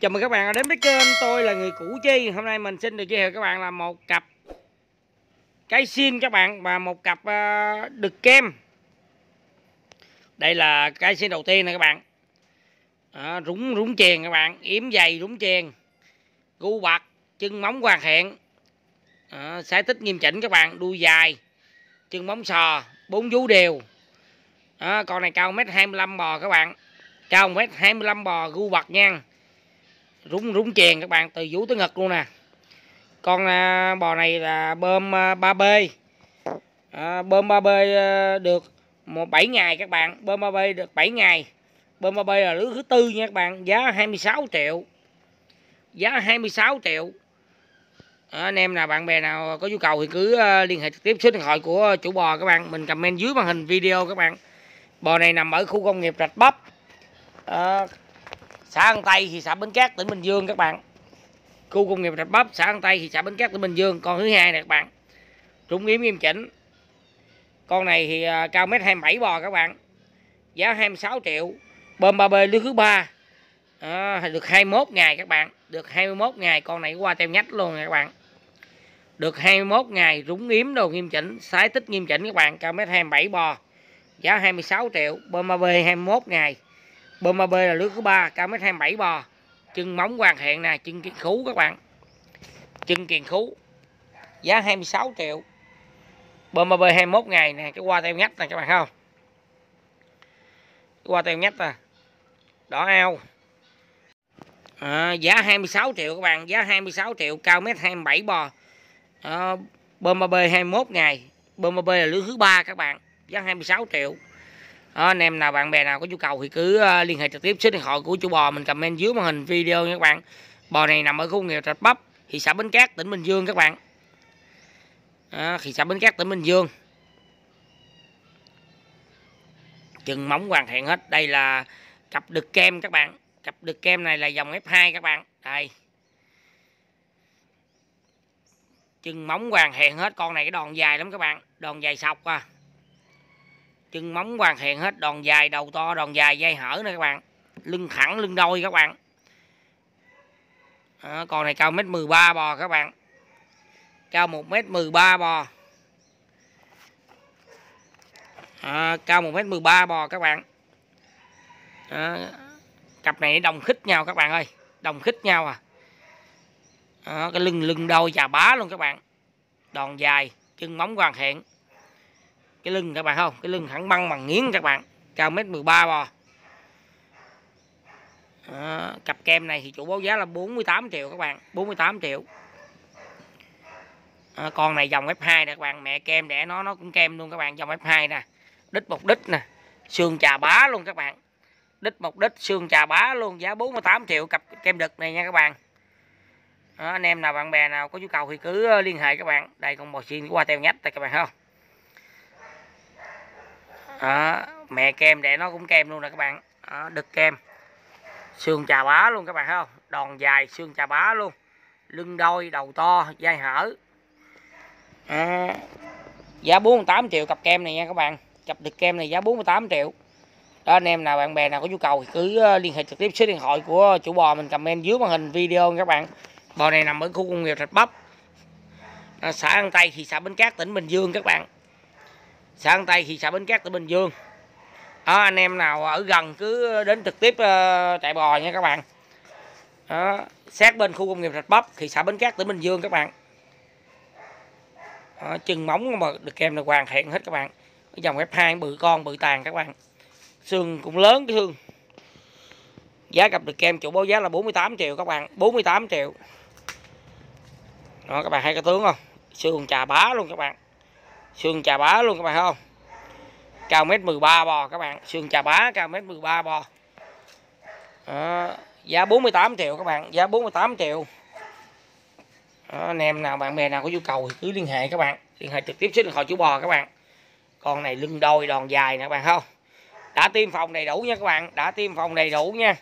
Chào mừng các bạn đến với kênh tôi là người Củ Chi Hôm nay mình xin được giới thiệu các bạn là một cặp cái xin các bạn và một cặp ờ, đực kem Đây là cái xin đầu tiên nè các bạn à, Rúng rúng chèn các bạn, yếm dày rúng chèn Gu bạc, chân móng hoàn thiện à, Sái tích nghiêm chỉnh các bạn, đuôi dài Chân móng sò, bốn vú đều à, Con này cao 1m25 bò các bạn Cao 1m25 bò gu bạc nha rúng rúng chèn các bạn từ vú tới ngực luôn nè con à, bò này là bơm 3B à, à, bơm 3B à, được một 7 ngày các bạn bơm 3B được 7 ngày bơm 3B là lứa thứ tư nha các bạn giá 26 triệu giá 26 triệu à, anh em nào bạn bè nào có nhu cầu thì cứ liên hệ trực tiếp số điện thoại của chủ bò các bạn mình comment dưới màn hình video các bạn bò này nằm ở khu công nghiệp Rạch Bắp à, xã An Tây thị xã Bến Cát tỉnh Bình Dương các bạn khu công nghiệp Rạch Bắp xã An Tây thị xã Bến Cát tỉnh Bình Dương con thứ hai này các bạn trúng yếm nghiêm chỉnh con này thì à, cao mét 27 bò các bạn giá 26 triệu bơm 3B lứa thứ ba à, được 21 ngày các bạn được 21 ngày con này qua teo nhách luôn các bạn được 21 ngày rúng yếm đồ nghiêm chỉnh sái tích nghiêm chỉnh các bạn cao mét 27 bò giá 26 triệu bơm 3B 21 ngày Boma B là lứa thứ ba cao mét 27 bò. Chân móng hoàn thiện nè, chân kiền khú các bạn. Chân kiền khú. Giá 26 triệu. Boma B 21 ngày nè, cái qua teo nhách nè các bạn không? Cái qua teo nhách nè. Đỏ ao. À, giá 26 triệu các bạn, giá 26 triệu, cao mét 27 bò. À, Boma B 21 ngày. Boma B là lứa thứ ba các bạn, giá 26 triệu đó, ờ, anh em nào bạn bè nào có nhu cầu thì cứ ờ, liên hệ trực tiếp số điện thoại của chú bò mình comment dưới màn hình video nha các bạn bò này nằm ở khu nghèo rạch bắp thị xã bến cát tỉnh bình dương các bạn đó, thị xã bến cát tỉnh bình dương chừng móng hoàn thiện hết đây là cặp đực kem các bạn cặp đực kem này là dòng F2 các bạn đây chừng móng hoàn thiện hết con này cái đòn dài lắm các bạn đòn dài sọc à chân móng hoàn thiện hết đòn dài đầu to đòn dài dây hở nè các bạn lưng thẳng lưng đôi các bạn à, con này cao mét 13 bò các bạn cao 1 mét 13 bò à, cao 1 mét 13 bò các bạn à, cặp này đồng khích nhau các bạn ơi đồng khích nhau à, à cái lưng lưng đôi chà bá luôn các bạn đòn dài chân móng hoàn thiện cái lưng các bạn không cái lưng hẳn băng bằng nghiến các bạn cao mét 13 bò à, cặp kem này thì chủ báo giá là 48 triệu các bạn 48 triệu à, con này dòng F2 nè các bạn mẹ kem đẻ nó nó cũng kem luôn các bạn dòng F2 nè đít một đít nè xương trà bá luôn các bạn đích mục đích xương trà bá luôn giá 48 triệu cặp kem đực này nha các bạn đó, anh em nào bạn bè nào có nhu cầu thì cứ ờ, liên hệ các bạn đây con bò xiên qua hoa teo nhách tại các bạn không đó, mẹ kem để nó cũng kem luôn nè các bạn đó, đực kem xương trà bá luôn các bạn thấy không đòn dài xương trà bá luôn lưng đôi đầu to dai hở à, giá 48 triệu cặp kem này nha các bạn cặp đực kem này giá 48 triệu đó anh em nào bạn bè nào có nhu cầu thì cứ ờ, liên hệ trực tiếp số điện thoại của chủ bò mình comment dưới màn hình video các bạn bò này nằm ở khu công nghiệp thạch bắp xã an tây thị xã bến cát tỉnh bình dương các bạn xã An Tây thị xã Bến Cát tỉnh Bình Dương à, anh em nào ở gần cứ đến trực tiếp uh, chạy bò nha các bạn đó, sát bên khu công nghiệp Rạch Bắp thì xã Bến Cát tỉnh Bình Dương các bạn đó, chừng móng mà được em được hoàn thiện hết các bạn cái dòng F2 bự con bự tàn các bạn xương cũng lớn cái xương giá cặp được kem chủ báo giá là 48 triệu các bạn 48 triệu đó các bạn thấy cái tướng không xương trà bá luôn các bạn xương chà bá luôn các bạn không cao mét 13 bò các bạn xương chà bá cao mét 13 bò đó, giá 48 triệu các bạn giá 48 triệu đó, anh em nào bạn bè nào có nhu cầu thì cứ liên hệ các bạn liên hệ trực tiếp số điện thoại chủ bò các bạn con này lưng đôi đòn dài nè các bạn không đã tiêm phòng đầy đủ nha các bạn đã tiêm phòng đầy đủ nha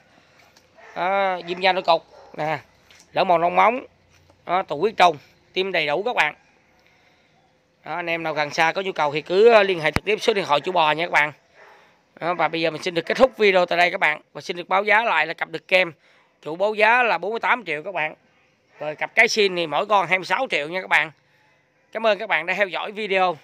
à, diêm da nội cục nè lỡ màu lông móng à, tụ huyết trùng tiêm đầy đủ các bạn đó, anh em nào gần xa có nhu cầu thì cứ ờ, liên hệ trực tiếp số điện thoại chủ bò nha các bạn đó, và bây giờ mình xin được kết thúc video tại đây các bạn và xin được báo giá lại là cặp được kem chủ báo giá là 48 triệu các bạn rồi cặp cái xin thì mỗi con 26 triệu nha các bạn cảm ơn các bạn đã theo dõi video